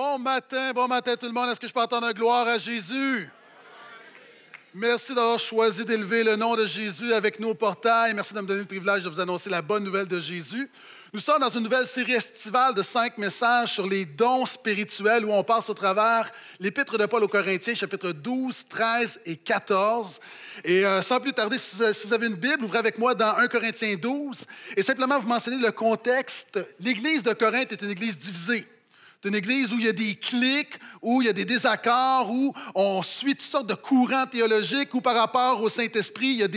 Bon matin, bon matin tout le monde. Est-ce que je peux entendre gloire à Jésus? Merci d'avoir choisi d'élever le nom de Jésus avec nous au portail. Merci de me donner le privilège de vous annoncer la bonne nouvelle de Jésus. Nous sommes dans une nouvelle série estivale de cinq messages sur les dons spirituels où on passe au travers l'épître de Paul aux Corinthiens, chapitres 12, 13 et 14. Et euh, sans plus tarder, si, vous avez une Bible, ouvrez avec moi dans 1 Corinthiens 12 et simplement vous mentionnez le contexte. L'Église de Corinthe est une Église divisée d'une église où il y a des clics, où il y a des désaccords, où on suit toutes sortes de courants théologiques, où par rapport au Saint-Esprit, il, y a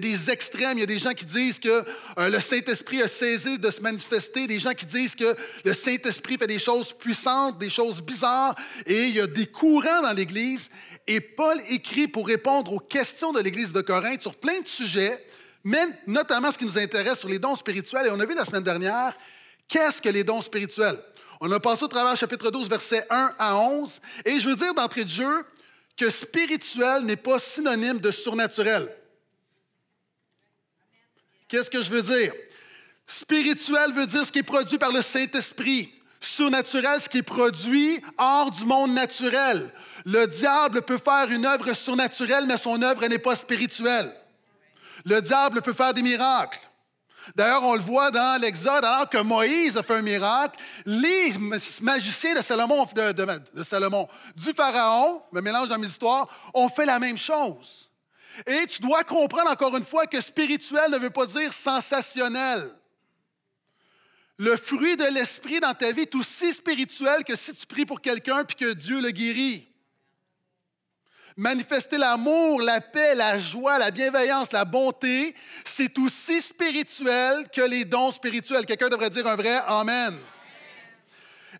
des extrêmes, il y a des gens qui disent que euh, le Saint-Esprit a saisi de se manifester, des gens qui disent que le Saint-Esprit fait des choses puissantes, des choses bizarres, et il y a des courants dans l'Église. Et Paul écrit pour répondre aux questions de l'Église de Corinthe sur plein de sujets, mais notamment ce qui nous intéresse sur les dons spirituels. Et on a vu la semaine dernière, qu'est-ce que les dons spirituels? On a passé au travers chapitre 12, versets 1 à 11. Et je veux dire d'entrée de jeu que spirituel n'est pas synonyme de surnaturel. Qu'est-ce que je veux dire? Spirituel veut dire ce qui est produit par le Saint-Esprit. Surnaturel, ce qui est produit hors du monde naturel. Le diable peut faire une œuvre surnaturelle, mais son œuvre n'est pas spirituelle. Le diable peut faire des miracles. D'ailleurs, on le voit dans l'Exode, alors que Moïse a fait un miracle, les magiciens de Salomon, de, Salomon du Pharaon, le mélange dans mes histoires, ont fait la même chose. Et tu dois comprendre encore une fois que spirituel ne veut pas dire sensationnel. Le fruit de l'esprit dans ta vie est aussi spirituel que si tu pries pour quelqu'un puis que Dieu le guérit. Manifester l'amour, la paix, la joie, la bienveillance, la bonté, c'est aussi spirituel que les dons spirituels. Quelqu'un devrait dire un vrai Amen.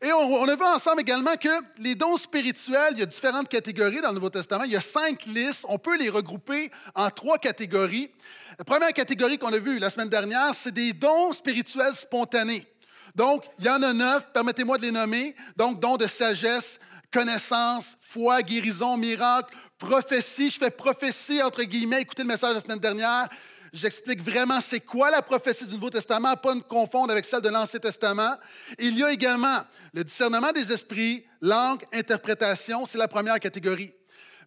Et on, on, a vu ensemble également que les dons spirituels, il y a différentes catégories dans le Nouveau Testament. Il y a cinq listes. On peut les regrouper en trois catégories. La première catégorie qu'on a vue la semaine dernière, c'est des dons spirituels spontanés. Donc, il y en a neuf, permettez-moi de les nommer. Donc, dons de sagesse, connaissance, foi, guérison, miracle, prophétie. Je fais prophétie, entre guillemets, écoutez le message de la semaine dernière. J'explique vraiment c'est quoi la prophétie du Nouveau Testament, pas me confondre avec celle de l'Ancien Testament. Il y a également le discernement des esprits, langue, interprétation, c'est la première catégorie.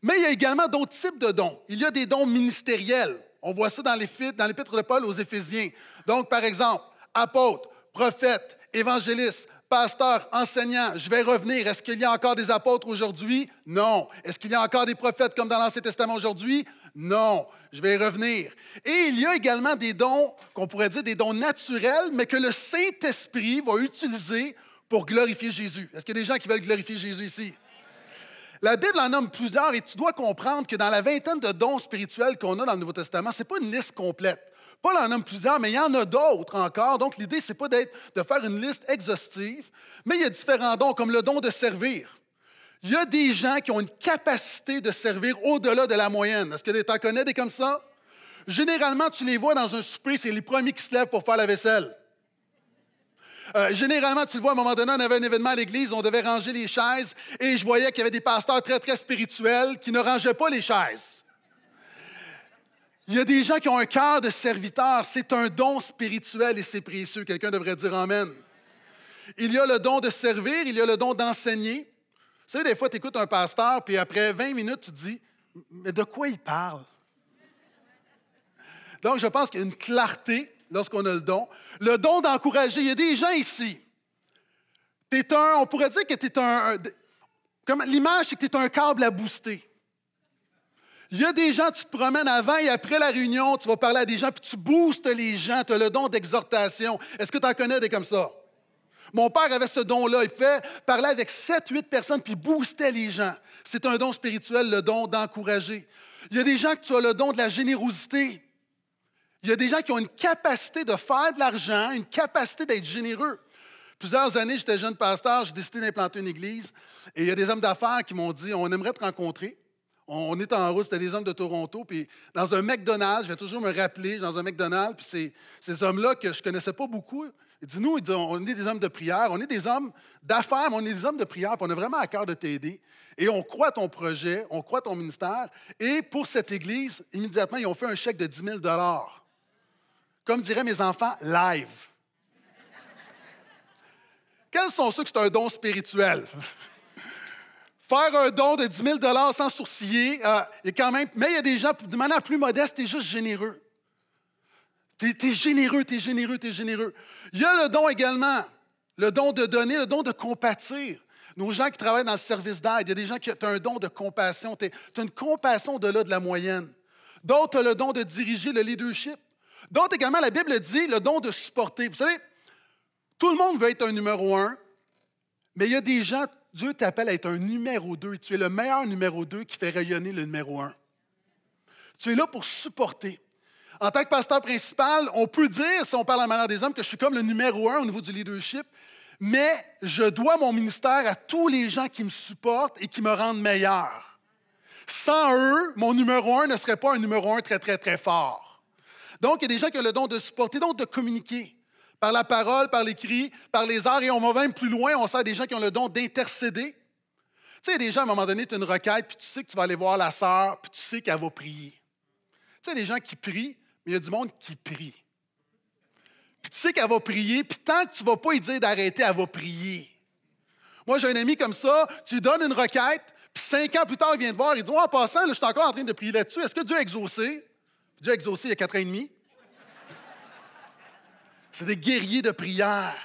Mais il y a également d'autres types de dons. Il y a des dons ministériels. On voit ça dans l'épître de Paul aux Éphésiens. Donc, par exemple, apôtre, prophète, évangéliste, pasteur, enseignant, je vais revenir. Est-ce qu'il y a encore des apôtres aujourd'hui? Non. Est-ce qu'il y a encore des prophètes comme dans l'Ancien Testament aujourd'hui? Non. Je vais revenir. Et il y a également des dons qu'on pourrait dire des dons naturels, mais que le Saint-Esprit va utiliser pour glorifier Jésus. Est-ce qu'il y a des gens qui veulent glorifier Jésus ici? La Bible en nomme plusieurs et tu dois comprendre que dans la vingtaine de dons spirituels qu'on a dans le Nouveau Testament, ce n'est pas une liste complète. Paul en nomme plusieurs, mais il y en a d'autres encore. Donc, l'idée, ce n'est pas de faire une liste exhaustive, mais il y a différents dons, comme le don de servir. Il y a des gens qui ont une capacité de servir au-delà de la moyenne. Est-ce que tu en connais des comme ça? Généralement, tu les vois dans un souper, c'est les premiers qui se lèvent pour faire la vaisselle. Euh, généralement, tu le vois, à un moment donné, on avait un événement à l'église, on devait ranger les chaises, et je voyais qu'il y avait des pasteurs très, très spirituels qui ne rangeaient pas les chaises. Il y a des gens qui ont un cœur de serviteur. C'est un don spirituel et c'est précieux. Quelqu'un devrait dire Amen. Il y a le don de servir, il y a le don d'enseigner. Tu des fois, tu écoutes un pasteur, puis après 20 minutes, tu te dis Mais de quoi il parle Donc, je pense qu'il y a une clarté lorsqu'on a le don. Le don d'encourager. Il y a des gens ici. Es un, on pourrait dire que tu es un. l'image, c'est que tu es un câble à booster. Il y a des gens, tu te promènes avant et après la réunion, tu vas parler à des gens, puis tu boostes les gens, tu as le don d'exhortation. Est-ce que tu en connais des comme ça? Mon père avait ce don-là. Il fait parler avec 7-8 personnes, puis boostait les gens. C'est un don spirituel, le don d'encourager. Il y a des gens qui as le don de la générosité. Il y a des gens qui ont une capacité de faire de l'argent, une capacité d'être généreux. Plusieurs années, j'étais jeune pasteur, j'ai décidé d'implanter une église. Et il y a des hommes d'affaires qui m'ont dit, on aimerait te rencontrer on est en route, c'était des hommes de Toronto, puis dans un McDonald's, je vais toujours me rappeler, dans un McDonald's, puis ces, hommes-là que je connaissais pas beaucoup, ils disent « nous, ils disent, on est des hommes de prière, on est des hommes d'affaires, mais on est des hommes de prière, puis on a vraiment à cœur de t'aider. Et on croit ton projet, on croit ton ministère. Et pour cette Église, immédiatement, ils ont fait un chèque de 10 000 Comme diraient mes enfants, live. Quels sont ceux que c'est un don spirituel? faire un don de 10 000 sans sourciller, et euh, quand même, mais il y a des gens, de manière plus modeste, tu juste généreux. Tu es, généreux, tu es généreux, tu es généreux. Il y a le don également, le don de donner, le don de compatir. Nos gens qui travaillent dans le service d'aide, il y a des gens qui ont un don de compassion. Tu as une compassion au-delà de la moyenne. D'autres, le don de diriger le leadership. D'autres également, la Bible dit le don de supporter. Vous savez, tout le monde veut être un numéro un, mais il y a des gens, Dieu t'appelle à être un numéro 2, tu es le meilleur numéro deux qui fait rayonner le numéro un. Tu es là pour supporter. En tant que pasteur principal, on peut dire, si on parle à la manière des hommes, que je suis comme le numéro un au niveau du leadership, mais je dois mon ministère à tous les gens qui me supportent et qui me rendent meilleur. Sans eux, mon numéro un ne serait pas un numéro un très, très, très fort. Donc, il y a des gens qui ont le don de supporter, donc de communiquer par la parole, par l'écrit, par les arts, et on va même plus loin, on sait des gens qui ont le don d'intercéder. Tu sais, il y a des gens, à un moment donné, tu as une requête, puis tu sais que tu vas aller voir la sœur, puis tu sais qu'elle va prier. Tu sais, des gens qui prient, mais il y a du monde qui prie. Puis tu sais qu'elle va prier, puis tant que tu ne vas pas lui dire d'arrêter, elle va prier. Moi, j'ai un ami comme ça, tu lui donnes une requête, puis cinq ans plus tard, il vient te voir, il dit oh, En passant, je suis encore en train de prier là-dessus, est-ce que Dieu a exaucé Dieu a exaucé il y a quatre ans et demi. C'est des guerriers de prière.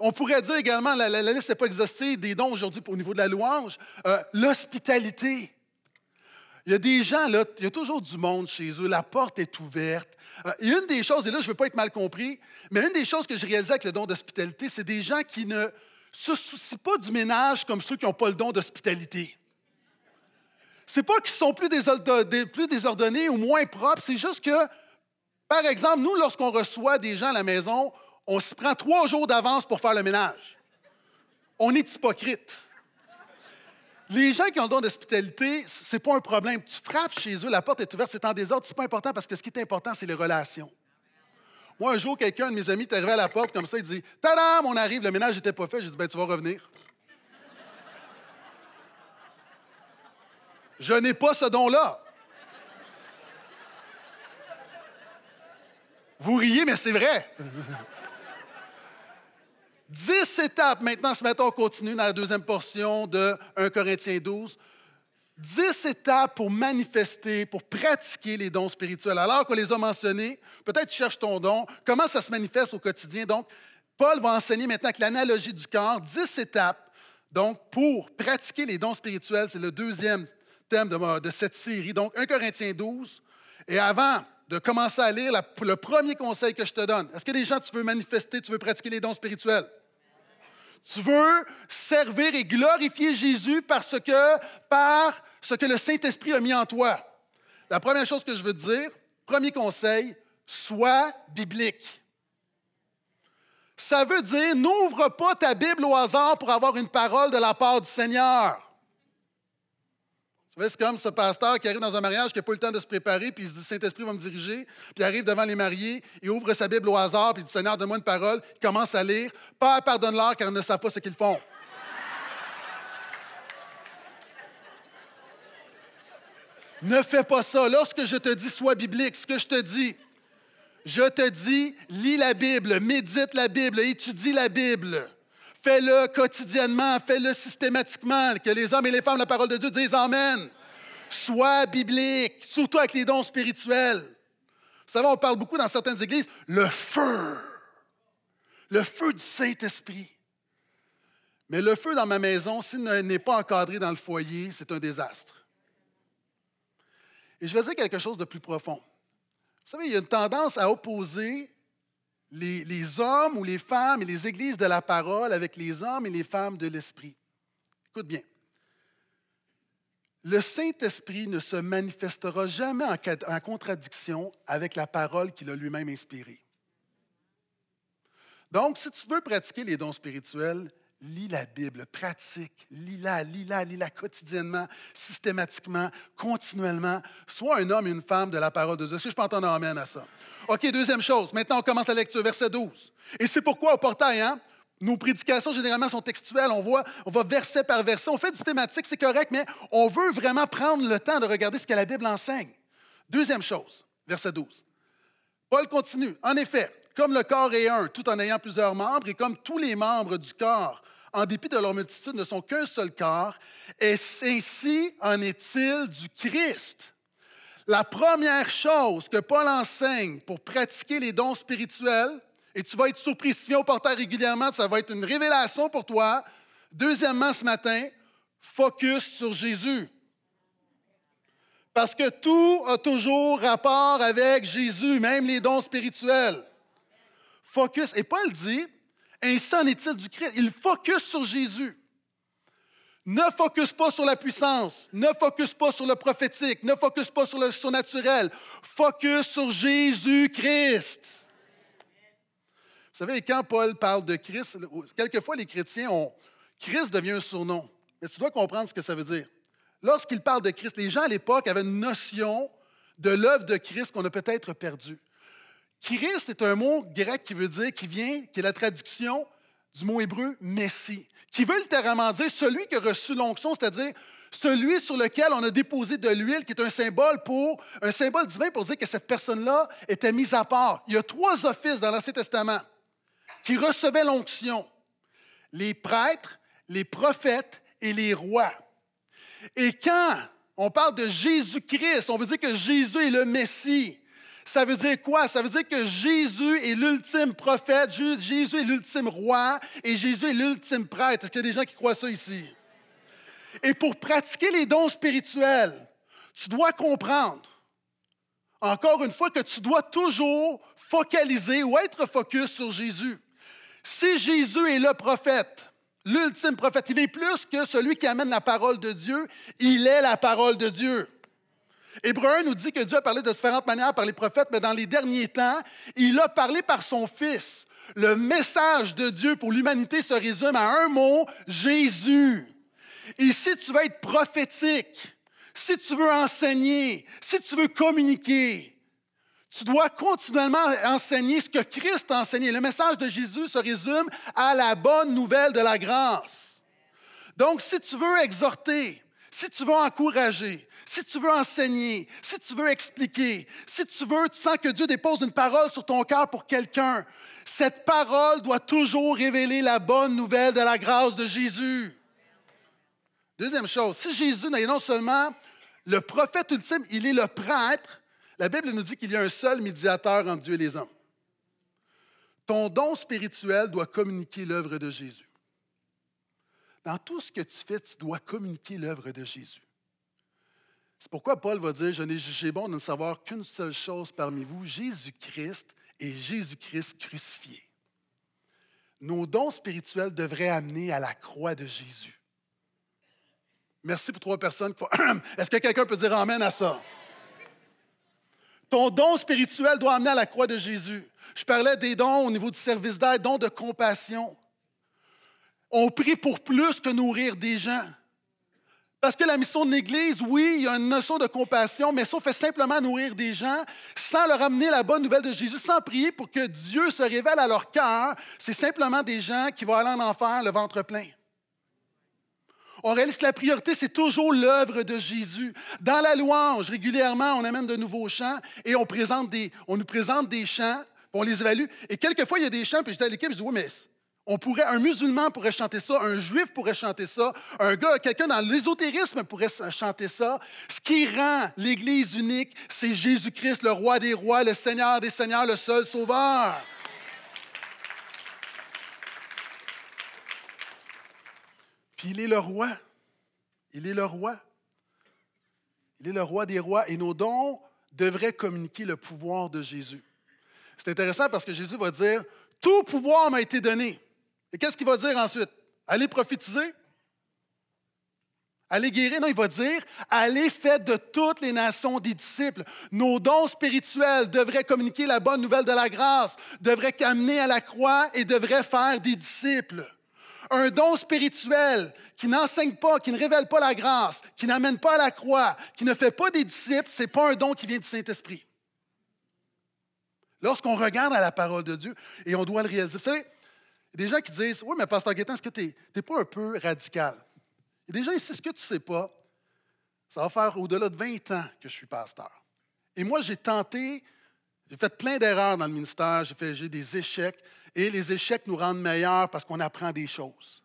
On pourrait dire également, la, liste n'est pas exhaustive, des dons aujourd'hui au niveau de la louange, euh, l'hospitalité. Il y a des gens, là, il y a toujours du monde chez eux, la porte est ouverte. Euh, et une des choses, et là, je ne veux pas être mal compris, mais une des choses que j'ai réalisais avec le don d'hospitalité, c'est des gens qui ne se soucient pas du ménage comme ceux qui n'ont pas le don d'hospitalité. C'est pas qu'ils sont plus, désordonnés ou moins propres, c'est juste que par exemple, nous, lorsqu'on reçoit des gens à la maison, on se prend trois jours d'avance pour faire le ménage. On est hypocrite. Les gens qui ont le don d'hospitalité, c'est pas un problème. Tu frappes chez eux, la porte est ouverte, c'est en désordre, c'est pas important parce que ce qui est important, c'est les relations. Moi, un jour, quelqu'un de mes amis est arrivé à la porte comme ça, il dit Tadam, on arrive, le ménage n'était pas fait. Je dis :« Ben, tu vas revenir. Je n'ai pas ce don-là. Vous riez, mais c'est vrai. Dix étapes maintenant, ce matin, on continue dans la deuxième portion de 1 Corinthiens 12. Dix étapes pour manifester, pour pratiquer les dons spirituels. Alors qu'on les a mentionnés, peut-être cherche ton don, comment ça se manifeste au quotidien. Donc, Paul va enseigner maintenant avec l'analogie du corps, dix étapes, donc, pour pratiquer les dons spirituels. C'est le deuxième thème de, de cette série. Donc, 1 Corinthiens 12. Et avant de commencer à lire le premier conseil que je te donne. Est-ce que les gens, tu veux manifester, tu veux pratiquer les dons spirituels? Tu veux servir et glorifier Jésus parce que, par ce que le Saint-Esprit a mis en toi. La première chose que je veux te dire, premier conseil, sois biblique. Ça veut dire, n'ouvre pas ta Bible au hasard pour avoir une parole de la part du Seigneur. C'est comme ce pasteur qui arrive dans un mariage qui n'a pas eu le temps de se préparer, puis il se dit Saint-Esprit va me diriger, puis il arrive devant les mariés, il ouvre sa Bible au hasard, puis il dit Seigneur, donne-moi une parole, il commence à lire. Père, pardonne-leur car ils ne savent pas ce qu'ils font. ne fais pas ça. Lorsque je te dis sois biblique, ce que je te dis, je te dis lis la Bible, médite la Bible, étudie la Bible. Fais-le quotidiennement, fais-le systématiquement. Que les hommes et les femmes la parole de Dieu disent Amen. Sois biblique, surtout avec les dons spirituels. Vous savez, on parle beaucoup dans certaines églises, le feu. Le feu du Saint-Esprit. Mais le feu dans ma maison, s'il n'est pas encadré dans le foyer, c'est un désastre. Et je vais dire quelque chose de plus profond. Vous savez, il y a une tendance à opposer les, hommes ou les femmes et les églises de la parole avec les hommes et les femmes de l'esprit. Écoute bien. Le Saint-Esprit ne se manifestera jamais en, en contradiction avec la parole qu'il a lui-même inspirée. Donc, si tu veux pratiquer les dons spirituels, Lis la Bible, pratique, lis-la, lis-la, lis-la quotidiennement, systématiquement, continuellement. Soit un homme et une femme de la parole de Dieu. Si je peux entendre Amen à ça? OK, deuxième chose. Maintenant, on commence la lecture, verset 12. Et c'est pourquoi au portail, hein, nos prédications généralement sont textuelles. On voit, on va verset par verset. On fait du thématique, c'est correct, mais on veut vraiment prendre le temps de regarder ce que la Bible enseigne. Deuxième chose, verset 12. Paul continue. En effet, comme le corps est un, tout en ayant plusieurs membres, et comme tous les membres du corps, en dépit de leur multitude, ne sont qu'un seul corps, et ainsi en est-il du Christ. La première chose que Paul enseigne pour pratiquer les dons spirituels, et tu vas être surpris si tu viens au régulièrement, ça va être une révélation pour toi. Deuxièmement, ce matin, focus sur Jésus. Parce que tout a toujours rapport avec Jésus, même les dons spirituels focus. Et Paul dit, ainsi en est-il du Christ. Il focus sur Jésus. Ne focus pas sur la puissance, ne focus pas sur le prophétique, ne focus pas sur le surnaturel. Focus sur Jésus-Christ. Vous savez, quand Paul parle de Christ, quelquefois les chrétiens ont Christ devient un surnom. Mais tu dois comprendre ce que ça veut dire. Lorsqu'il parle de Christ, les gens à l'époque avaient une notion de l'œuvre de Christ qu'on a peut-être perdue. Christ est un mot grec qui veut dire, qui vient, qui est la traduction du mot hébreu Messie, qui veut littéralement dire celui qui a reçu l'onction, c'est-à-dire celui sur lequel on a déposé de l'huile, qui est un symbole pour un symbole divin pour dire que cette personne-là était mise à part. Il y a trois offices dans l'Ancien Testament qui recevaient l'onction les prêtres, les prophètes et les rois. Et quand on parle de Jésus-Christ, on veut dire que Jésus est le Messie. Ça veut dire quoi? Ça veut dire que Jésus est l'ultime prophète, Jésus est l'ultime roi et Jésus est l'ultime prêtre. Est-ce qu'il y a des gens qui croient ça ici? Et pour pratiquer les dons spirituels, tu dois comprendre, encore une fois, que tu dois toujours focaliser ou être focus sur Jésus. Si Jésus est le prophète, l'ultime prophète, il est plus que celui qui amène la parole de Dieu, il est la parole de Dieu. Hébreu nous dit que Dieu a parlé de différentes manières par les prophètes, mais dans les derniers temps, il a parlé par son Fils. Le message de Dieu pour l'humanité se résume à un mot, Jésus. Et si tu veux être prophétique. Si tu veux enseigner, si tu veux communiquer, tu dois continuellement enseigner ce que Christ a enseigné. Le message de Jésus se résume à la bonne nouvelle de la grâce. Donc, si tu veux exhorter, si tu veux encourager, si tu veux enseigner, si tu veux expliquer, si tu veux, tu sens que Dieu dépose une parole sur ton cœur pour quelqu'un, cette parole doit toujours révéler la bonne nouvelle de la grâce de Jésus. Deuxième chose, si Jésus n'est non seulement le prophète ultime, il est le prêtre, la Bible nous dit qu'il y a un seul médiateur entre Dieu et les hommes. Ton don spirituel doit communiquer l'œuvre de Jésus. Dans tout ce que tu fais, tu dois communiquer l'œuvre de Jésus. C'est pourquoi Paul va dire, je n'ai jugé bon de ne savoir qu'une seule chose parmi vous, Jésus-Christ et Jésus-Christ crucifié. Nos dons spirituels devraient amener à la croix de Jésus. Merci pour trois personnes. Est-ce que quelqu'un peut dire Amen à ça? Ton don spirituel doit amener à la croix de Jésus. Je parlais des dons au niveau du service d'aide, dons de compassion. On prie pour plus que nourrir des gens. Parce que la mission de l'Église, oui, il y a une notion de compassion, mais ça fait simplement nourrir des gens sans leur amener la bonne nouvelle de Jésus, sans prier pour que Dieu se révèle à leur cœur. C'est simplement des gens qui vont aller en enfer le ventre plein. On réalise que la priorité, c'est toujours l'œuvre de Jésus. Dans la louange, régulièrement, on amène de nouveaux chants et on, présente des, on nous présente des chants, on les évalue. Et quelquefois, il y a des chants, puis j'étais à l'équipe, je dis, oui, mais on pourrait, un musulman pourrait chanter ça, un juif pourrait chanter ça, un gars, quelqu'un dans l'ésotérisme pourrait chanter ça. Ce qui rend l'Église unique, c'est Jésus-Christ, le roi des rois, le Seigneur des seigneurs, le seul sauveur. Puis il est le roi. Il est le roi. Il est le roi des rois et nos dons devraient communiquer le pouvoir de Jésus. C'est intéressant parce que Jésus va dire, tout pouvoir m'a été donné. Et qu'est-ce qu'il va dire ensuite? Allez prophétiser? Allez guérir? Non, il va dire, allez faire de toutes les nations des disciples. Nos dons spirituels devraient communiquer la bonne nouvelle de la grâce, devraient amener à la croix et devraient faire des disciples. Un don spirituel qui n'enseigne pas, qui ne révèle pas la grâce, qui n'amène pas à la croix, qui ne fait pas des disciples, ce n'est pas un don qui vient du Saint-Esprit. Lorsqu'on regarde à la parole de Dieu, et on doit le réaliser, vous savez, il y a des gens qui disent Oui, mais Pasteur Guétin, est-ce que tu n'es pas un peu radical Et déjà ici, ce que tu ne sais pas, ça va faire au-delà de 20 ans que je suis pasteur. Et moi, j'ai tenté, j'ai fait plein d'erreurs dans le ministère, j'ai fait des échecs, et les échecs nous rendent meilleurs parce qu'on apprend des choses.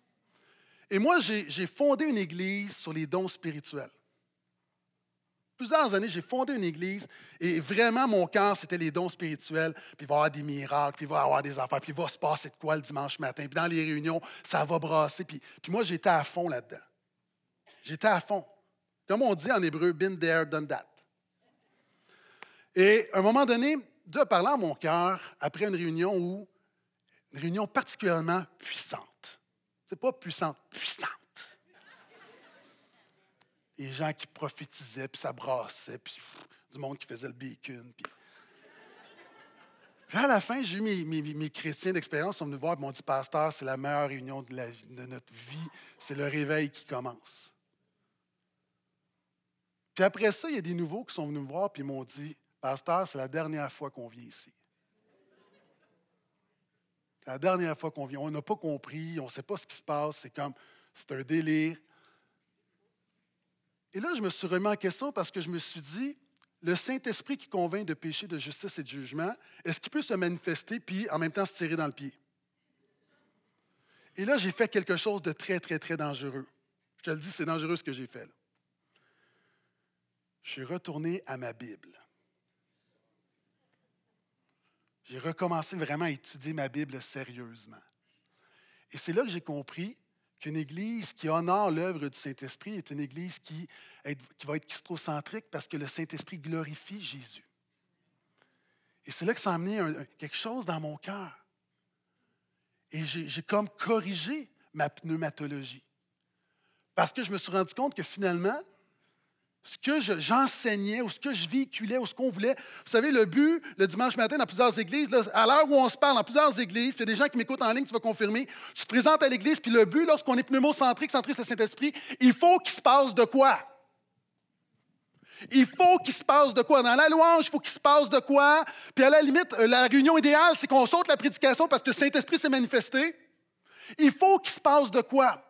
Et moi, j'ai fondé une église sur les dons spirituels. Plusieurs années, j'ai fondé une église et vraiment mon cœur, c'était les dons spirituels. Puis il va y avoir des miracles, puis il va y avoir des affaires, puis il va se passer de quoi le dimanche matin. Puis dans les réunions, ça va brasser. Puis, puis moi, j'étais à fond là-dedans. J'étais à fond. Comme on dit en hébreu, been there, done that. Et à un moment donné, Dieu parlant à mon cœur après une réunion où, une réunion particulièrement puissante. C'est pas puissante, puissante des gens qui prophétisaient, puis ça brassait, puis du monde qui faisait le bacon. Puis, à la fin, j'ai eu mes, mes, mes chrétiens d'expérience, sont venus voir et m'ont dit Pasteur, c'est la meilleure réunion de, de notre vie, c'est le réveil qui commence. Puis après ça, il y a des nouveaux qui sont venus me voir et m'ont dit Pasteur, c'est la dernière fois qu'on vient ici. C'est la dernière fois qu'on vient. On n'a pas compris, on ne sait pas ce qui se passe, c'est comme, c'est un délire, et là, je me suis remis en question parce que je me suis dit, le Saint-Esprit qui convainc de péché, de justice et de jugement, est-ce qu'il peut se manifester puis en même temps se tirer dans le pied? Et là, j'ai fait quelque chose de très, très, très dangereux. Je te le dis, c'est dangereux ce que j'ai fait. Je suis retourné à ma Bible. J'ai recommencé vraiment à étudier ma Bible sérieusement. Et c'est là que j'ai compris une Église qui honore l'œuvre du Saint-Esprit est une Église qui, qui va être christocentrique parce que le Saint-Esprit glorifie Jésus. Et c'est là que ça a amené quelque chose dans mon cœur. Et j'ai comme corrigé ma pneumatologie. Parce que je me suis rendu compte que finalement, ce que j'enseignais ou ce que je véhiculais ou ce qu'on voulait. Vous savez, le but, le dimanche matin, dans plusieurs églises, à l'heure où on se parle, dans plusieurs églises, puis il y a des gens qui m'écoutent en ligne, tu vas confirmer, tu te présentes à l'église, puis le but, lorsqu'on est pneumocentrique, centré sur le Saint-Esprit, il faut qu'il se passe de quoi? Il faut qu'il se passe de quoi. Dans la louange, il faut qu'il se passe de quoi. Puis à la limite, euh, la réunion idéale, c'est qu'on saute la prédication parce que le Saint-Esprit s'est manifesté. Il faut qu'il se passe de quoi.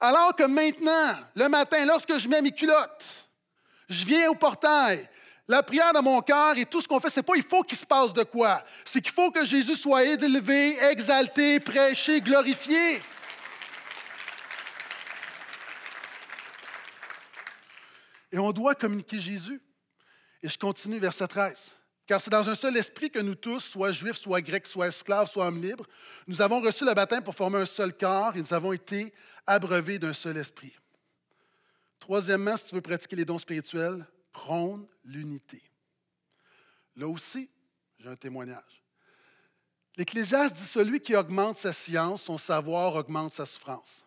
Alors que maintenant, le matin, lorsque je mets mes culottes, je viens au portail. La prière dans mon cœur et tout ce qu'on fait, c'est pas il faut qu'il se passe de quoi. C'est qu'il faut que Jésus soit élevé, exalté, prêché, glorifié. Et on doit communiquer Jésus. Et je continue verset 13. Car c'est dans un seul esprit que nous tous, soit juifs, soit grecs, soit esclaves, soit hommes libres, nous avons reçu le baptême pour former un seul corps et nous avons été abreuvés d'un seul esprit. Troisièmement, si tu veux pratiquer les dons spirituels, prône l'unité. Là aussi, j'ai un témoignage. L'Ecclésiaste dit celui qui augmente sa science, son savoir augmente sa souffrance.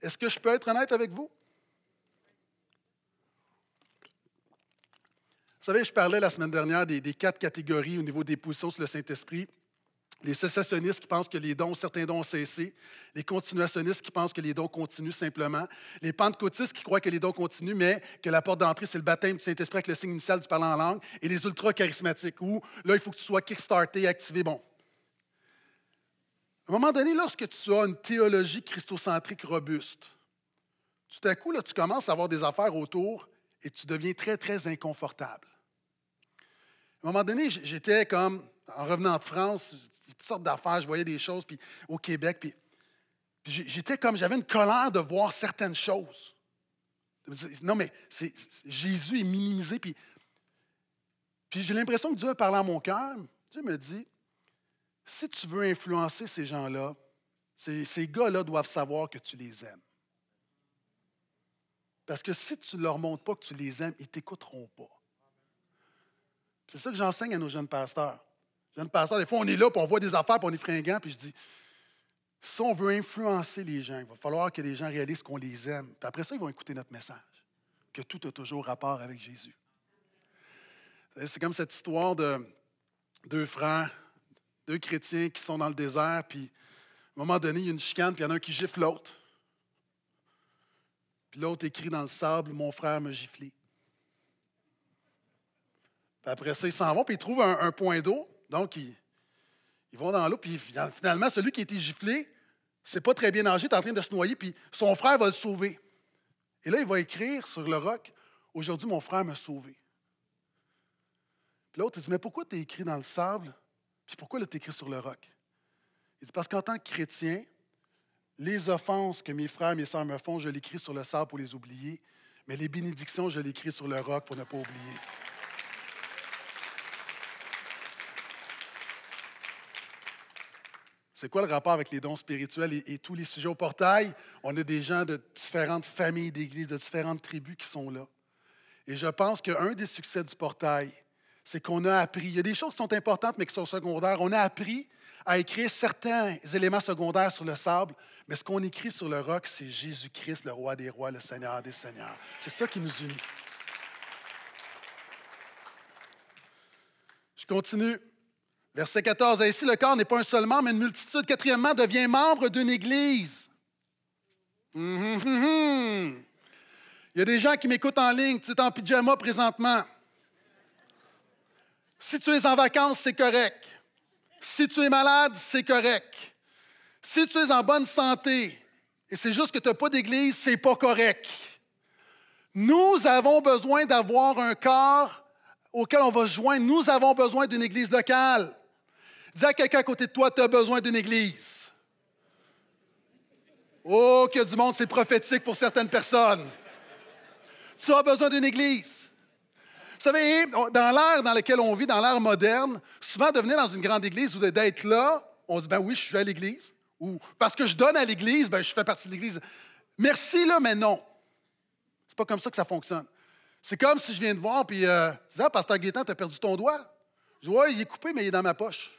Est-ce que je peux être honnête avec vous? Vous savez, je parlais la semaine dernière des, quatre catégories au niveau des puissances sur le Saint-Esprit les sécessionnistes qui pensent que les dons, certains dons ont cessé, les continuationnistes qui pensent que les dons continuent simplement, les pentecôtistes qui croient que les dons continuent, mais que la porte d'entrée, c'est le baptême du Saint-Esprit avec le signe initial du parlant en langue, et les ultra-charismatiques où, là, il faut que tu sois kickstarté, activé, bon. À un moment donné, lorsque tu as une théologie christocentrique robuste, tout à coup, là, tu commences à avoir des affaires autour et tu deviens très, très inconfortable. À un moment donné, j'étais comme, en revenant de France, toutes sortes d'affaires, je voyais des choses, puis au Québec, puis, j'étais comme, j'avais une colère de voir certaines choses. Non, mais Jésus est minimisé, puis, puis j'ai l'impression que Dieu a parlé à mon cœur. Dieu me dit, si tu veux influencer ces gens-là, ces, ces gars-là doivent savoir que tu les aimes. Parce que si tu ne leur montres pas que tu les aimes, ils ne t'écouteront pas. C'est ça que j'enseigne à nos jeunes pasteurs des fois, on est là, pour on voit des affaires, puis on est fringant, puis je dis, si on veut influencer les gens, il va falloir que les gens réalisent qu'on les aime. Puis après ça, ils vont écouter notre message, que tout a toujours rapport avec Jésus. C'est comme cette histoire de deux frères, deux chrétiens qui sont dans le désert, puis à un moment donné, il y a une chicane, puis il y en a un qui gifle l'autre. Puis l'autre écrit dans le sable, mon frère me giflait. Puis après ça, ils s'en vont, puis ils trouvent un point d'eau. Donc, ils, vont dans l'eau, puis finalement, celui qui a été giflé, c'est pas très bien nagé, est en train de se noyer, puis son frère va le sauver. Et là, il va écrire sur le roc Aujourd'hui, mon frère m'a sauvé. Puis l'autre, il dit Mais pourquoi tu es écrit dans le sable Puis pourquoi tu écrit sur le roc Il dit Parce qu'en tant que chrétien, les offenses que mes frères et mes sœurs me font, je l'écris sur le sable pour les oublier, mais les bénédictions, je l'écris sur le roc pour ne pas oublier. C'est quoi le rapport avec les dons spirituels et, tous les sujets au portail? On a des gens de différentes familles d'églises, de différentes tribus qui sont là. Et je pense qu'un des succès du portail, c'est qu'on a appris. Il y a des choses qui sont importantes, mais qui sont secondaires. On a appris à écrire certains éléments secondaires sur le sable, mais ce qu'on écrit sur le roc, c'est Jésus-Christ, le roi des rois, le Seigneur des seigneurs. C'est ça qui nous unit. Je continue. Verset 14, ainsi le corps n'est pas un seul membre, mais une multitude. Quatrièmement, devient membre d'une église. Hum, hum, hum, Il y a des gens qui m'écoutent en ligne, tu es en pyjama présentement. Si tu es en vacances, c'est correct. Si tu es malade, c'est correct. Si tu es en bonne santé et c'est juste que tu n'as pas d'église, c'est pas correct. Nous avons besoin d'avoir un corps auquel on va se joindre. Nous avons besoin d'une église locale. Dis à quelqu'un à côté de toi, tu as besoin d'une église. Oh, que du monde, c'est prophétique pour certaines personnes. Tu as besoin d'une église. Vous savez, dans l'ère dans laquelle on vit, dans l'ère moderne, souvent de venir dans une grande église ou d'être là, on dit, ben oui, je suis à l'église. Ou parce que je donne à l'église, ben je fais partie de l'église. Merci, là, mais non. C'est pas comme ça que ça fonctionne. C'est comme si je viens de voir, puis, euh, ah, pasteur que tu as perdu ton doigt. Je dis, ouais, il est coupé, mais il est dans ma poche.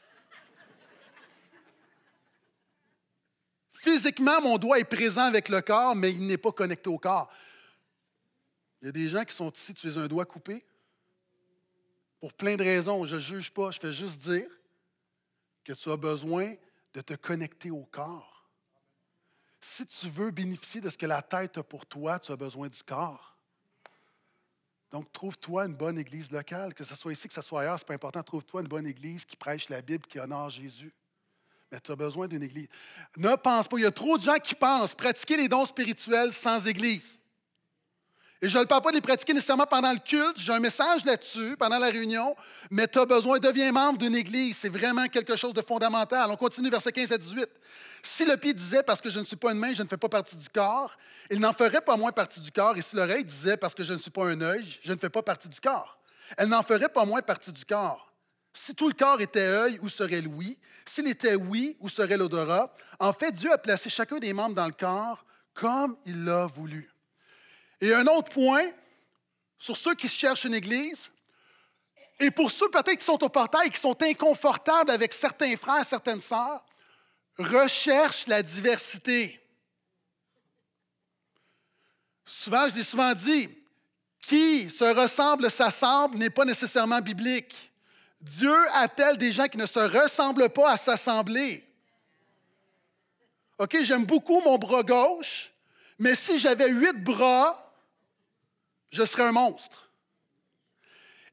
physiquement, mon doigt est présent avec le corps, mais il n'est pas connecté au corps. Il y a des gens qui sont ici, tu es un doigt coupé. Pour plein de raisons, je ne juge pas, je fais juste dire que tu as besoin de te connecter au corps. Si tu veux bénéficier de ce que la tête a pour toi, tu as besoin du corps. Donc, trouve-toi une bonne église locale, que ce soit ici, que ce soit ailleurs, c'est pas important. Trouve-toi une bonne église qui prêche la Bible, qui honore Jésus. Mais tu as besoin d'une église. Ne pense pas. Il y a trop de gens qui pensent pratiquer les dons spirituels sans église. Et je ne parle pas de les pratiquer nécessairement pendant le culte. J'ai un message là-dessus, pendant la réunion. Mais tu as besoin, deviens membre d'une église. C'est vraiment quelque chose de fondamental. On continue, verset 15 à 18. Si le pied disait, parce que je ne suis pas une main, je ne fais pas partie du corps, il n'en ferait pas moins partie du corps. Et si l'oreille disait, parce que je ne suis pas un œil, je ne fais pas partie du corps, elle n'en ferait pas moins partie du corps. Si tout le corps était œil, où serait l'ouïe? S'il était oui, où serait l'odorat? En fait, Dieu a placé chacun des membres dans le corps comme il l'a voulu. Et un autre point, sur ceux qui cherchent une église, et pour ceux peut-être qui sont au portail, qui sont inconfortables avec certains frères, certaines sœurs, recherche la diversité. Souvent, je l'ai souvent dit, qui se ressemble, s'assemble n'est pas nécessairement biblique. Dieu appelle des gens qui ne se ressemblent pas à s'assembler. OK, j'aime beaucoup mon bras gauche, mais si j'avais huit bras, je serais un monstre.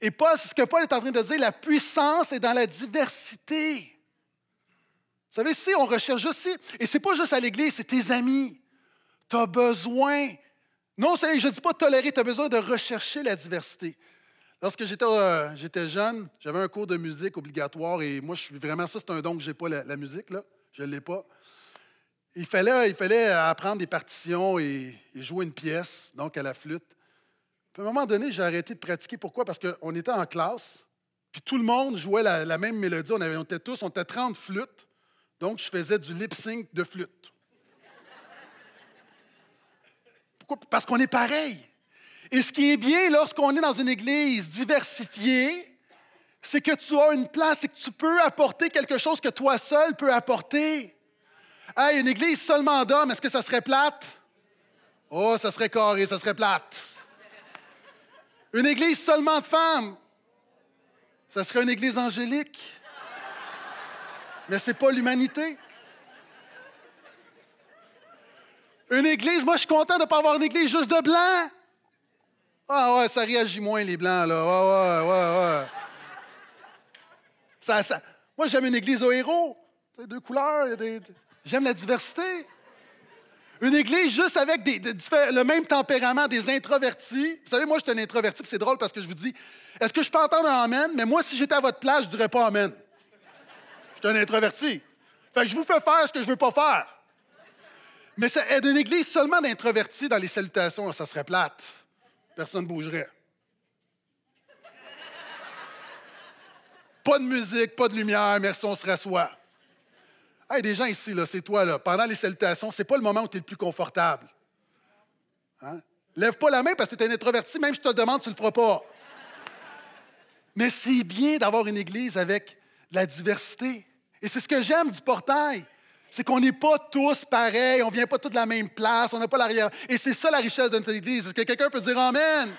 Et Paul, ce que Paul est en train de dire, la puissance est dans la diversité. Vous savez, si on recherche aussi, et c'est pas juste à l'Église, c'est tes amis. Tu as besoin, non, je ne dis pas tolérer, tu as besoin de rechercher la diversité. Lorsque euh, j'étais jeune, j'avais un cours de musique obligatoire et moi, je suis vraiment ça, c'est un don que j'ai pas, la, musique, là. Je ne l'ai pas. Il fallait, il fallait apprendre des partitions et, jouer une pièce, donc à la flûte. à un moment donné, j'ai arrêté de pratiquer. Pourquoi? Parce qu'on était en classe, puis tout le monde jouait la, même mélodie. On, avait, on était tous, on était 30 flûtes. Donc, je faisais du lip sync de flûte. Pourquoi? Parce qu'on est pareil. Et ce qui est bien lorsqu'on est dans une église diversifiée, c'est que tu as une place et que tu peux apporter quelque chose que toi seul peux apporter. Hey, une église seulement d'hommes, est-ce que ça serait plate? Oh, ça serait carré, ça serait plate. Une église seulement de femmes, ça serait une église angélique. Mais c'est pas l'humanité. Une église, moi je suis content de ne pas avoir une église juste de blancs. Ah ouais, ça réagit moins, les Blancs, là. Ouais, ouais, ouais, ouais. Ça, Moi, j'aime une église aux héros. Deux couleurs, j'aime la diversité. Une église juste avec le même tempérament des introvertis. Vous savez, moi, je suis un introverti, c'est drôle parce que je vous dis, est-ce que je peux entendre un Amen? Mais moi, si j'étais à votre place, je dirais pas Amen. Je suis un introverti. Fait je vous fais faire ce que je veux pas faire. Mais ça, une église seulement d'introvertis dans les salutations, ça serait plate personne ne bougerait. Pas de musique, pas de lumière, merci, on se rassoit. Hey, des gens ici, là, c'est toi, Pendant les salutations, c'est pas le moment où tu es le plus confortable. Hein? Lève pas la main parce que tu es un introverti, même si je te demande, tu le feras pas. Mais c'est bien d'avoir une église avec la diversité. Et c'est ce que j'aime du portail. C'est qu'on n'est pas tous pareils, on ne vient pas tous de la même place, on n'a pas l'arrière. Et c'est ça la richesse de notre Église. Est-ce que quelqu'un peut dire Amen?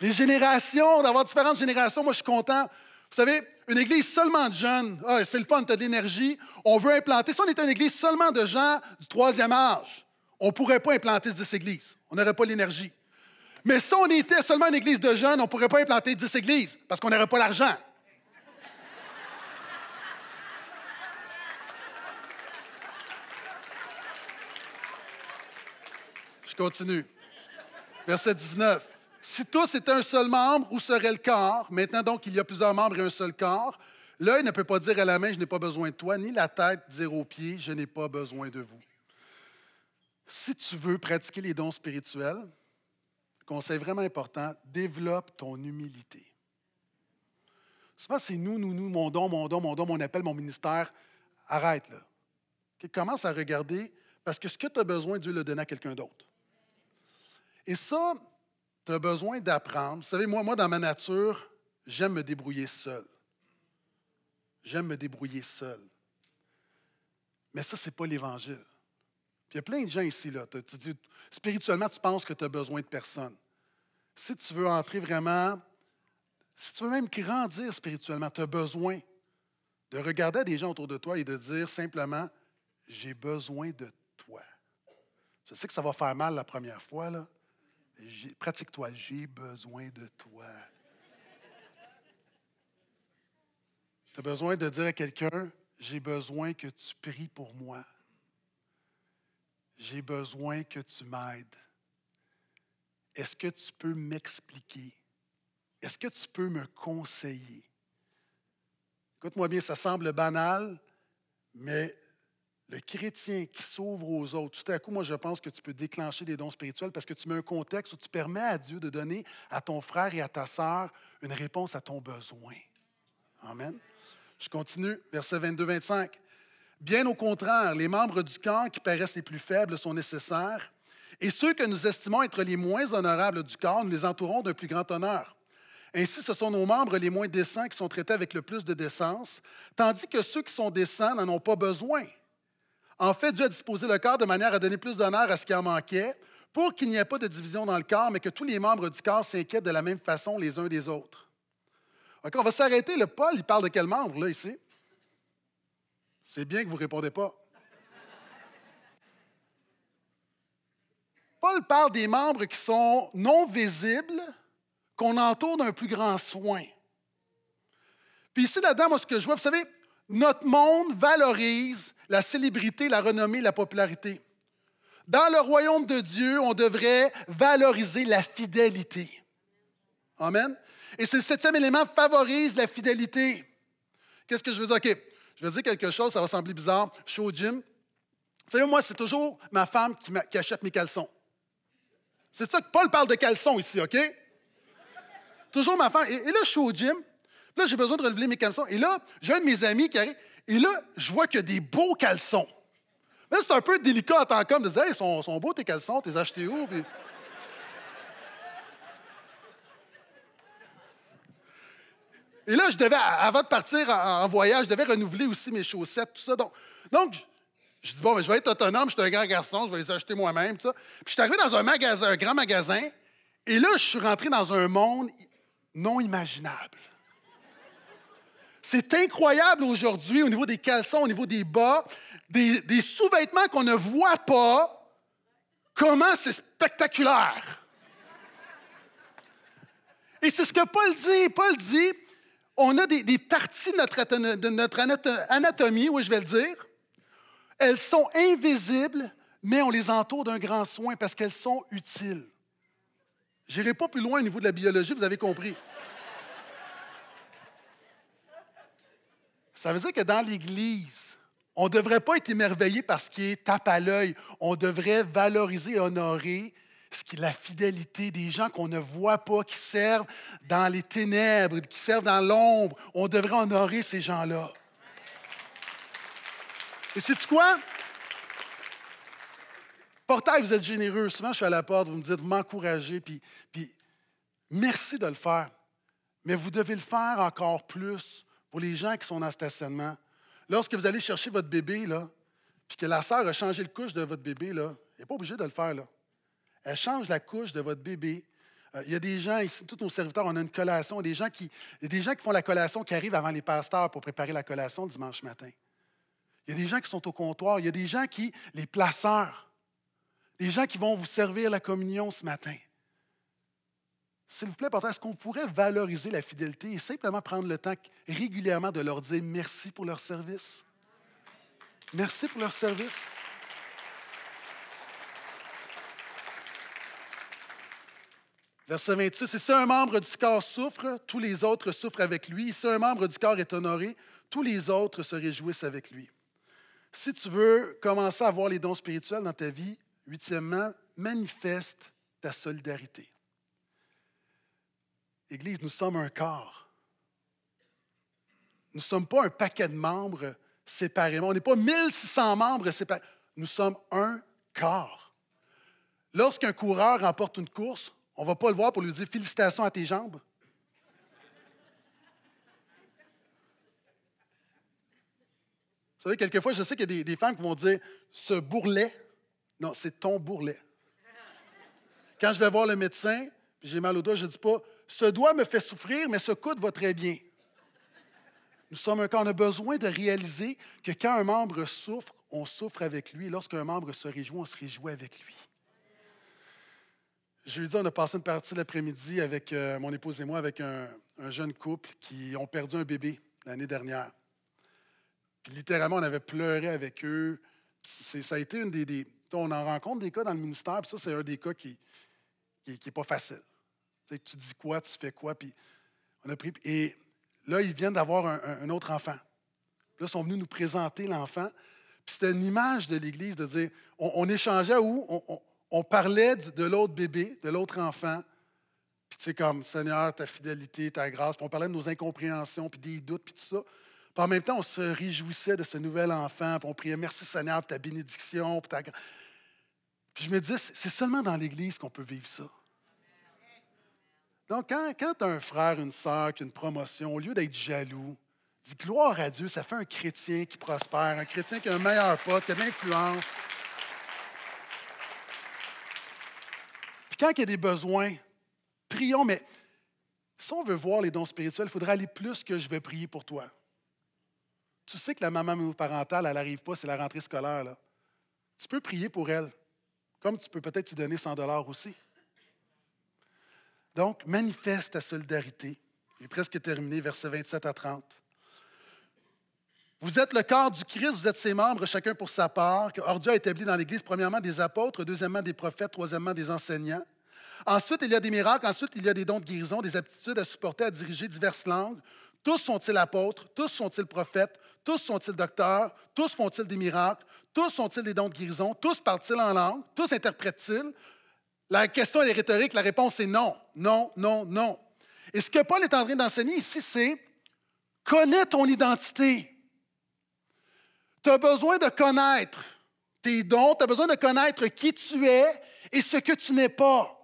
Les générations, d'avoir différentes générations, moi je suis content. Vous savez, une église seulement de jeunes, ah, c'est le fun, tu as de l'énergie, on veut implanter. Si on était une église seulement de gens du troisième âge, on ne pourrait pas implanter 10 églises. On n'aurait pas l'énergie. Mais si on était seulement une église de jeunes, on ne pourrait pas implanter 10 églises parce qu'on n'aurait pas l'argent. continue. Verset 19. Si tous étaient un seul membre, où serait le corps? Maintenant donc il y a plusieurs membres et un seul corps. L'œil ne peut pas dire à la main, je n'ai pas besoin de toi, ni la tête dire aux pieds, je n'ai pas besoin de vous. Si tu veux pratiquer les dons spirituels, conseil vraiment important, développe ton humilité. Souvent, c'est nous, nous, nous, mon don, mon don, mon don, mon appel, mon ministère. Arrête là. commence à regarder, parce que ce que tu as besoin, Dieu le donne à quelqu'un d'autre. Et ça, tu as besoin d'apprendre. Vous savez, moi, moi, dans ma nature, j'aime me débrouiller seul. J'aime me débrouiller seul. Mais ça, ce n'est pas l'Évangile. il y a plein de gens ici, là. Tu dis, spirituellement, tu penses que tu as besoin de personne. Si tu veux entrer vraiment, si tu veux même grandir spirituellement, tu as besoin de regarder des gens autour de toi et de dire simplement, j'ai besoin de toi. Je sais que ça va faire mal la première fois, là. Pratique-toi, j'ai besoin de toi. Tu as besoin de dire à quelqu'un, j'ai besoin que tu pries pour moi. J'ai besoin que tu m'aides. Est-ce que tu peux m'expliquer? Est-ce que tu peux me conseiller? Écoute-moi bien, ça semble banal, mais le chrétien qui s'ouvre aux autres, tout à coup, moi, je pense que tu peux déclencher des dons spirituels parce que tu mets un contexte où tu permets à Dieu de donner à ton frère et à ta sœur une réponse à ton besoin. Amen. Je continue, verset 22-25. Bien au contraire, les membres du camp qui paraissent les plus faibles sont nécessaires, et ceux que nous estimons être les moins honorables du corps, nous les entourons d'un plus grand honneur. Ainsi, ce sont nos membres les moins décents qui sont traités avec le plus de décence, tandis que ceux qui sont décents n'en ont pas besoin. En fait, Dieu a disposé le corps de manière à donner plus d'honneur à ce qui en manquait, pour qu'il n'y ait pas de division dans le corps, mais que tous les membres du corps s'inquiètent de la même façon les uns des autres. OK, on va s'arrêter. Le Paul, il parle de quel membre, là, ici? C'est bien que vous ne répondez pas. Paul parle des membres qui sont non visibles, qu'on entoure d'un plus grand soin. Puis ici, là-dedans, moi, ce que je vois, vous savez, notre monde valorise la célébrité, la renommée, la popularité. Dans le royaume de Dieu, on devrait valoriser la fidélité. Amen. Et ce septième élément favorise la fidélité. Qu'est-ce que je veux dire? OK, je veux dire quelque chose, ça va sembler bizarre. Je suis au gym. Vous savez, moi, c'est toujours ma femme qui, achète mes caleçons. C'est ça que Paul parle de caleçons ici, OK? toujours ma femme. Et, et, là, je suis au gym. Là, j'ai besoin de relever mes caleçons. Et là, j'ai un de mes amis qui arrive. Et là, je vois qu'il y a des beaux caleçons. Mais c'est un peu délicat en tant qu'homme de dire Hey, sont, sont beaux tes caleçons, t'es acheté où? Et là, je devais, avant de partir en, voyage, je devais renouveler aussi mes chaussettes, tout ça. Donc, je dis, bon, je vais être autonome, je suis un grand garçon, je vais les acheter moi-même, tout ça. Puis je suis arrivé dans un magasin, un grand magasin, et là, je suis rentré dans un monde non imaginable. C'est incroyable aujourd'hui au niveau des caleçons, au niveau des bas, des, sous-vêtements qu'on ne voit pas. Comment c'est spectaculaire! Et c'est ce que Paul dit. Paul dit, on a des, parties de notre, notre anatomie, oui, je vais le dire. Elles sont invisibles, mais on les entoure d'un grand soin parce qu'elles sont utiles. Je n'irai pas plus loin au niveau de la biologie, vous avez compris. Ça veut dire que dans l'Église, on ne devrait pas être émerveillé par ce qui est tape à l'œil. On devrait valoriser et honorer ce qui est la fidélité des gens qu'on ne voit pas, qui servent dans les ténèbres, qui servent dans l'ombre. On devrait honorer ces gens-là. Et c'est quoi? Portail, vous êtes généreux. Souvent, je suis à la porte, vous me dites, vous m'encouragez, puis, puis merci de le faire. Mais vous devez le faire encore plus pour les gens qui sont en stationnement. Lorsque vous allez chercher votre bébé, là, puis que la sœur a changé le couche de votre bébé, là, elle n'est pas obligée de le faire. Là. Elle change la couche de votre bébé. Euh, il y a des gens ici, tous nos serviteurs, on a une collation. Il y a des gens qui, des gens qui font la collation qui arrivent avant les pasteurs pour préparer la collation dimanche matin. Il y a des gens qui sont au comptoir. Il y a des gens qui, les placeurs, des gens qui vont vous servir la communion ce matin. S'il vous plaît, pourtant, est-ce qu'on pourrait valoriser la fidélité et simplement prendre le temps régulièrement de leur dire merci pour leur service? Merci pour leur service. Verset 26, et si un membre du corps souffre, tous les autres souffrent avec lui. si un membre du corps est honoré, tous les autres se réjouissent avec lui. Si tu veux commencer à avoir les dons spirituels dans ta vie, huitièmement, manifeste ta solidarité. Église, nous sommes un corps. Nous ne sommes pas un paquet de membres séparément. On n'est pas 1600 membres séparés. Nous sommes un corps. Lorsqu'un coureur remporte une course, on ne va pas le voir pour lui dire félicitations à tes jambes. Vous savez, quelquefois, je sais qu'il y a des, des, femmes qui vont dire ce bourlet. Non, c'est ton bourrelet. Quand je vais voir le médecin, j'ai mal au dos, je ne dis pas ce doigt me fait souffrir, mais ce coude va très bien. Nous sommes un corps. On a besoin de réaliser que quand un membre souffre, on souffre avec lui. Lorsqu'un membre se réjouit, on se réjouit avec lui. Je lui dis, on a passé une partie de l'après-midi avec euh, mon épouse et moi, avec un, jeune couple qui ont perdu un bébé l'année dernière. Puis littéralement, on avait pleuré avec eux. ça a été une des, On en rencontre des cas dans le ministère, puis ça, c'est un des cas qui n'est pas facile. Tu dis quoi, tu fais quoi, puis on a pris. Et là, ils viennent d'avoir un, autre enfant. Là, ils sont venus nous présenter l'enfant. Puis c'était une image de l'Église de dire on, échangeait où on, parlait de l'autre bébé, de l'autre enfant. Puis tu sais, comme Seigneur, ta fidélité, ta grâce. Puis on parlait de nos incompréhensions, puis des doutes, puis tout ça. Puis en même temps, on se réjouissait de ce nouvel enfant. Puis on priait merci Seigneur pour ta bénédiction, Puis je me disais, c'est seulement dans l'Église qu'on peut vivre ça. Donc, quand, as un frère, une sœur qui a une promotion, au lieu d'être jaloux, dis « gloire à Dieu, ça fait un chrétien qui prospère, un chrétien qui a un meilleur pote, qui a de l'influence. Puis quand il y a des besoins, prions, mais si on veut voir les dons spirituels, il faudra aller plus que je vais prier pour toi. Tu sais que la maman parentale, elle n'arrive pas, c'est la rentrée scolaire. Là. Tu peux prier pour elle, comme tu peux peut-être te donner 100 dollars aussi. Donc, manifeste ta solidarité. est presque terminé, versets 27 à 30. Vous êtes le corps du Christ, vous êtes ses membres, chacun pour sa part. Or, Dieu a établi dans l'Église, premièrement, des apôtres, deuxièmement, des prophètes, troisièmement, des enseignants. Ensuite, il y a des miracles, ensuite, il y a des dons de guérison, des aptitudes à supporter, à diriger diverses langues. Tous sont-ils apôtres, tous sont-ils prophètes, tous sont-ils docteurs, tous font-ils des miracles, tous sont ils des dons de guérison, tous parlent-ils en langue, tous interprètent-ils. La question est rhétorique, la réponse est non, non, non, non. Et ce que Paul est en train d'enseigner ici, c'est connais ton identité. Tu as besoin de connaître tes dons, tu as besoin de connaître qui tu es et ce que tu n'es pas.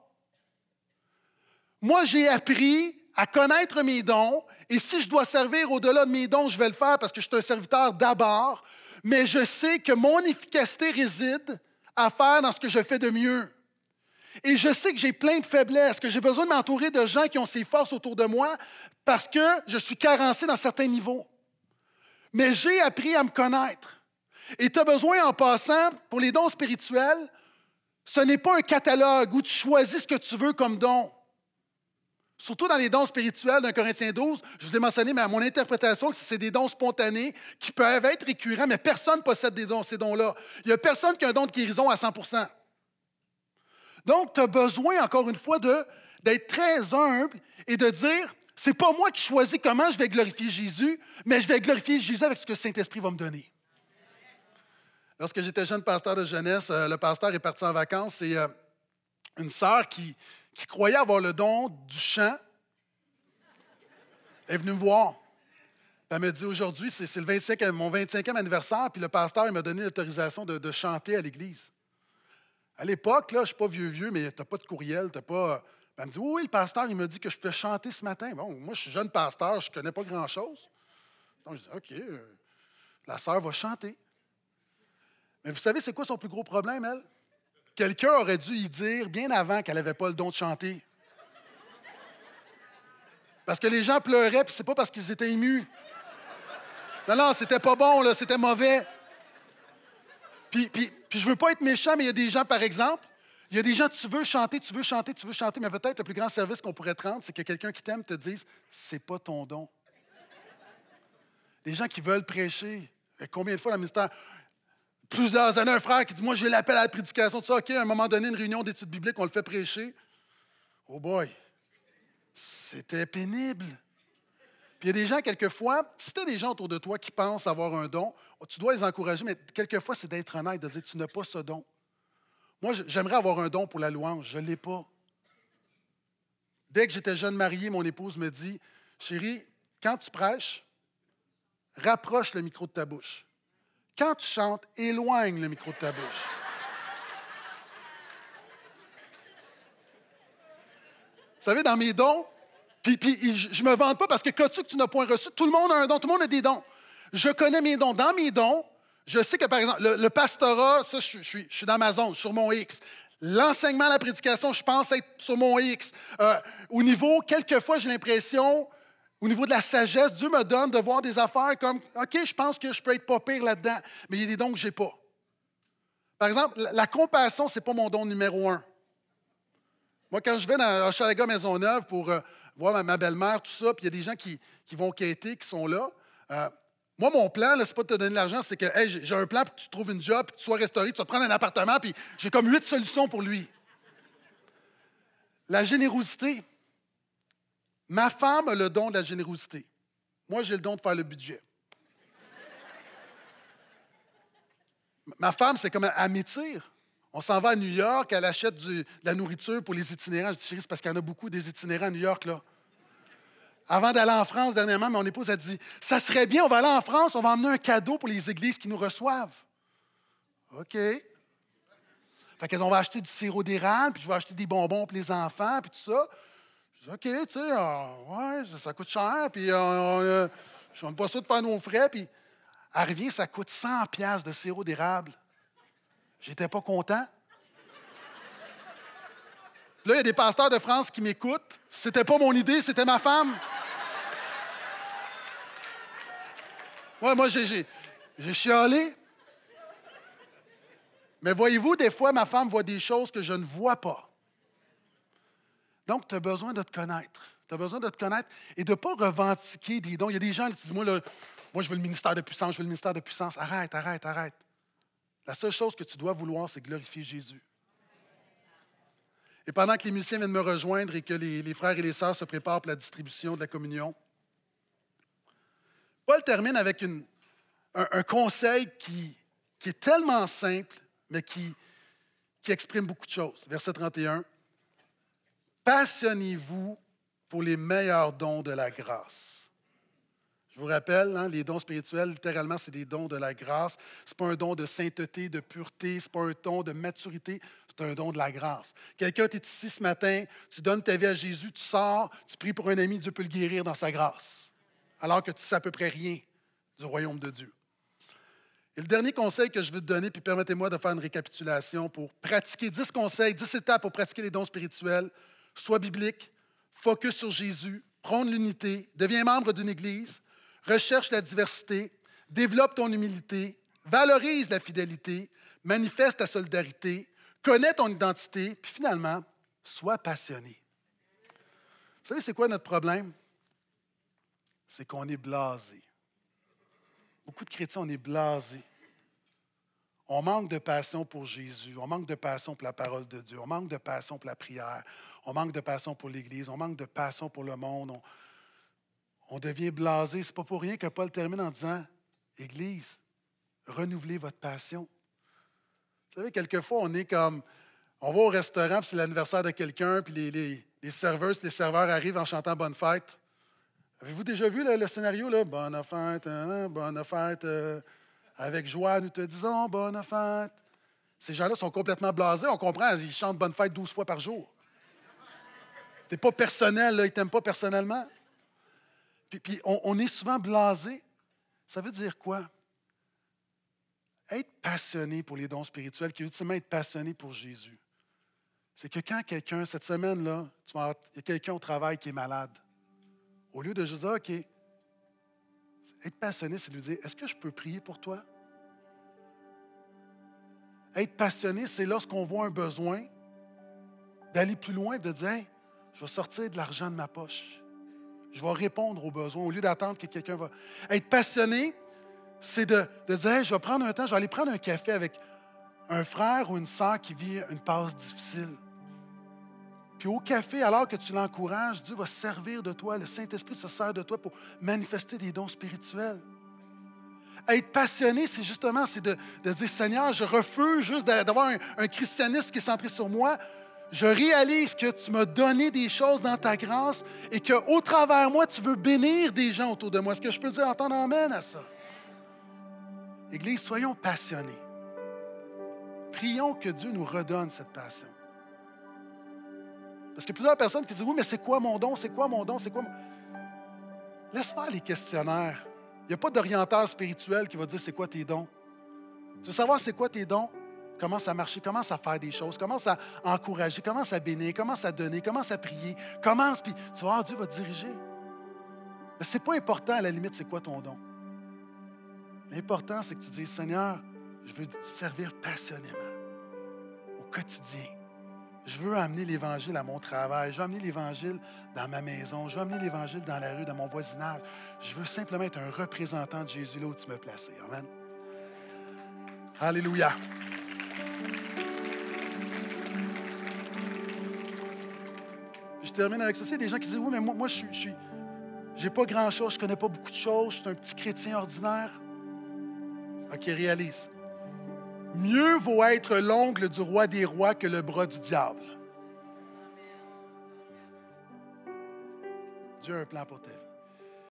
Moi, j'ai appris à connaître mes dons et si je dois servir au-delà de mes dons, je vais le faire parce que je suis un serviteur d'abord, mais je sais que mon efficacité réside à faire dans ce que je fais de mieux. Et je sais que j'ai plein de faiblesses, que j'ai besoin de m'entourer de gens qui ont ces forces autour de moi parce que je suis carencé dans certains niveaux. Mais j'ai appris à me connaître. Et tu as besoin, en passant, pour les dons spirituels, ce n'est pas un catalogue où tu choisis ce que tu veux comme don. Surtout dans les dons spirituels d'un Corinthiens 12, je vous ai mentionné, mais à mon interprétation, que c'est des dons spontanés qui peuvent être récurrents, mais personne ne possède des dons, ces dons-là. Il n'y a personne qui a un don de guérison à 100 donc, tu as besoin, encore une fois, d'être très humble et de dire, c'est pas moi qui choisis comment je vais glorifier Jésus, mais je vais glorifier Jésus avec ce que le Saint-Esprit va me donner. Lorsque j'étais jeune pasteur de jeunesse, euh, le pasteur est parti en vacances et euh, une sœur qui, croyait avoir le don du chant est venue me voir. Elle m'a dit aujourd'hui, c'est mon 25e anniversaire, puis le pasteur m'a donné l'autorisation de chanter à l'église. À l'époque, là, je ne suis pas vieux vieux, mais tu n'as pas de courriel, tu pas. Euh, elle me dit Oui, le pasteur, il me dit que je peux chanter ce matin. Bon, moi, je suis jeune pasteur, je ne connais pas grand-chose. Donc, je dis OK, euh, la sœur va chanter. Mais vous savez, c'est quoi son plus gros problème, elle? Quelqu'un aurait dû y dire bien avant qu'elle n'avait pas le don de chanter. Parce que les gens pleuraient, puis c'est pas parce qu'ils étaient émus. Non, non, c'était pas bon, là, c'était mauvais. Puis, puis, je veux pas être méchant, mais il y a des gens, par exemple, il y a des gens, tu veux chanter, tu veux chanter, tu veux chanter, mais peut-être le plus grand service qu'on pourrait te rendre, c'est que quelqu'un qui t'aime te dise c'est pas ton don. des gens qui veulent prêcher. Et combien de fois dans le ministère Plusieurs années, un frère qui dit Moi, j'ai l'appel à la prédication, Tu ça. OK, à un moment donné, une réunion d'études bibliques, on le fait prêcher. Oh boy, c'était pénible. Puis il y a des gens, quelquefois, si tu as des gens autour de toi qui pensent avoir un don, tu dois les encourager, mais quelquefois, c'est d'être honnête, de dire Tu n'as pas ce don. Moi, j'aimerais avoir un don pour la louange, je ne l'ai pas. Dès que j'étais jeune marié, mon épouse me dit Chérie, quand tu prêches, rapproche le micro de ta bouche. Quand tu chantes, éloigne le micro de ta bouche. Vous savez, dans mes dons, puis, je ne me vante pas parce que quand tu que tu n'as point reçu, tout le monde a un don, tout le monde a des dons. Je connais mes dons. Dans mes dons, je sais que, par exemple, le, pastorat, ça, je, suis dans ma zone, sur mon X. L'enseignement, la prédication, je pense être sur mon X. Euh, au niveau, quelquefois, j'ai l'impression, au niveau de la sagesse, Dieu me donne de voir des affaires comme, OK, je pense que je peux être pas pire là-dedans, mais il y a des dons que je n'ai pas. Par exemple, la, compassion, ce n'est pas mon don numéro un. Moi, quand je vais dans maison Maisonneuve pour euh, vois ma belle-mère, tout ça, puis il y a des gens qui, vont quêter, qui sont là. Euh, moi, mon plan, c'est pas de te donner de l'argent, c'est que j'ai un plan pour que tu trouves une job, puis que tu sois restauré, tu vas te prendre un appartement, puis j'ai comme huit solutions pour lui. La générosité. Ma femme a le don de la générosité. Moi, j'ai le don de faire le budget. Ma femme, c'est comme un amitié. On s'en va à New York, elle achète de la nourriture pour les itinérants. Je dis, parce qu'il y en a beaucoup des itinérants à New York, là. Avant d'aller en France, dernièrement, mon épouse a dit Ça serait bien, on va aller en France, on va emmener un cadeau pour les églises qui nous reçoivent. OK. Fait qu'on on va acheter du sirop d'érable, puis je vais acheter des bonbons pour les enfants, puis tout ça. Je dis OK, tu sais, ouais, ça coûte cher, puis je euh, ne pas sûr de faire nos frais, puis elle ça coûte 100$ de sirop d'érable. J'étais pas content. Là, il y a des pasteurs de France qui m'écoutent. C'était pas mon idée, c'était ma femme. Ouais, moi, j'ai, j'ai chialé. Mais voyez-vous, des fois, ma femme voit des choses que je ne vois pas. Donc, tu as besoin de te connaître. Tu as besoin de te connaître et de ne pas revendiquer des dons. Il y a des gens qui disent Moi, là, moi je veux le ministère de puissance, je veux le ministère de puissance. Arrête, arrête, arrête. La seule chose que tu dois vouloir, c'est glorifier Jésus. Et pendant que les musiciens viennent me rejoindre et que les, frères et les sœurs se préparent pour la distribution de la communion, Paul termine avec un, conseil qui, est tellement simple, mais qui exprime beaucoup de choses. Verset 31. Passionnez-vous pour les meilleurs dons de la grâce. Je vous rappelle, hein, les dons spirituels, littéralement, c'est des dons de la grâce. Ce n'est pas un don de sainteté, de pureté, ce n'est pas un don de maturité, c'est un don de la grâce. Quelqu'un, tu ici ce matin, tu donnes ta vie à Jésus, tu sors, tu pries pour un ami, Dieu peut le guérir dans sa grâce, alors que tu sais à peu près rien du royaume de Dieu. Et le dernier conseil que je veux te donner, puis permettez-moi de faire une récapitulation pour pratiquer 10 conseils, 10 étapes pour pratiquer les dons spirituels, sois biblique, focus sur Jésus, prône l'unité, deviens membre d'une église, recherche la diversité, développe ton humilité, valorise la fidélité, manifeste ta solidarité, connais ton identité, puis finalement, sois passionné. Vous savez, c'est quoi notre problème? C'est qu'on est blasé. Beaucoup de chrétiens, on est blasé. On manque de passion pour Jésus, on manque de passion pour la parole de Dieu, on manque de passion pour la prière, on manque de passion pour l'Église, on manque de passion pour le monde. On on devient blasé. C'est pas pour rien que Paul termine en disant Église, renouvelez votre passion. Vous savez, quelquefois, on est comme on va au restaurant, puis c'est l'anniversaire de quelqu'un, puis les, les, les serveurs arrivent en chantant Bonne fête. Avez-vous déjà vu le scénario là? Bonne fête, hein, hein, bonne fête. Euh, avec joie, nous te disons bonne fête. Ces gens-là sont complètement blasés, on comprend, ils chantent bonne fête 12 fois par jour. T'es pas personnel, là, ils t'aiment pas personnellement. Puis, on, est souvent blasé. Ça veut dire quoi? Être passionné pour les dons spirituels, qui est ultimement être passionné pour Jésus. C'est que quand quelqu'un, cette semaine-là, il y a quelqu'un au travail qui est malade, au lieu de juste dire, OK, être passionné, c'est lui dire, est-ce que je peux prier pour toi? Être passionné, c'est lorsqu'on voit un besoin d'aller plus loin et de dire, je vais sortir de l'argent de ma poche. Je vais répondre aux besoins au lieu d'attendre que quelqu'un va. Être passionné, c'est de, dire je vais prendre un temps, je vais aller prendre un café avec un frère ou une sœur qui vit une passe difficile. Puis au café, alors que tu l'encourages, Dieu va servir de toi, le Saint-Esprit se sert de toi pour manifester des dons spirituels. Être passionné, c'est justement c'est de, de, dire Seigneur, je refuse juste d'avoir un, un christianisme qui est centré sur moi je réalise que tu m'as donné des choses dans ta grâce et qu'au travers moi, tu veux bénir des gens autour de moi. Est-ce que je peux dire entendre amen à ça? Église, soyons passionnés. Prions que Dieu nous redonne cette passion. Parce que plusieurs personnes qui disent Oui, mais c'est quoi mon don? C'est quoi mon don? C'est quoi mon. Laisse faire les questionnaires. Il n'y a pas d'orienteur spirituel qui va dire c'est quoi tes dons. Tu veux savoir c'est quoi tes dons? commence à marcher, commence à faire des choses, commence à encourager, commence à bénir, commence à donner, commence à prier, commence, puis tu vas voir, Dieu va te diriger. C'est pas important à la limite, c'est quoi ton don. L'important, c'est que tu dises, Seigneur, je veux te servir passionnément, au quotidien. Je veux amener l'Évangile à mon travail. Je veux amener l'Évangile dans ma maison. Je veux amener l'Évangile dans la rue, dans mon voisinage. Je veux simplement être un représentant de Jésus là où tu me places. Amen. Alléluia je termine avec ça. C'est des gens qui disent Oui, mais moi, moi je suis. n'ai pas grand-chose, je ne connais pas beaucoup de choses, je suis un petit chrétien ordinaire. OK, réalise. Mieux vaut être l'ongle du roi des rois que le bras du diable. Dieu a un plan pour ta